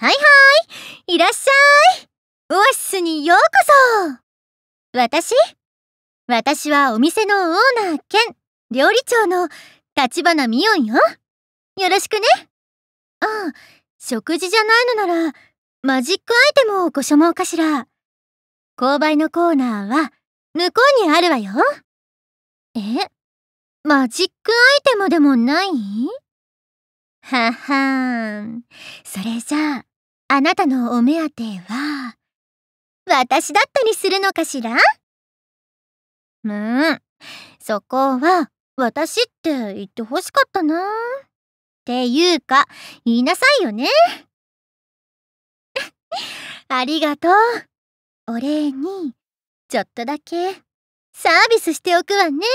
はいはい、いらっしゃい。オアシスにようこそ。私私はお店のオーナー兼料理長の立花美音よ。よろしくね。ああ、食事じゃないのなら、マジックアイテムをご所望かしら。購買のコーナーは、向こうにあるわよ。えマジックアイテムでもないははーん。それじゃあ、あなたのお目当ては、私だったりするのかしらうん、そこは、私って言ってほしかったな。っていうか、言いなさいよね。ありがとう。お礼に、ちょっとだけ、サービスしておくわね。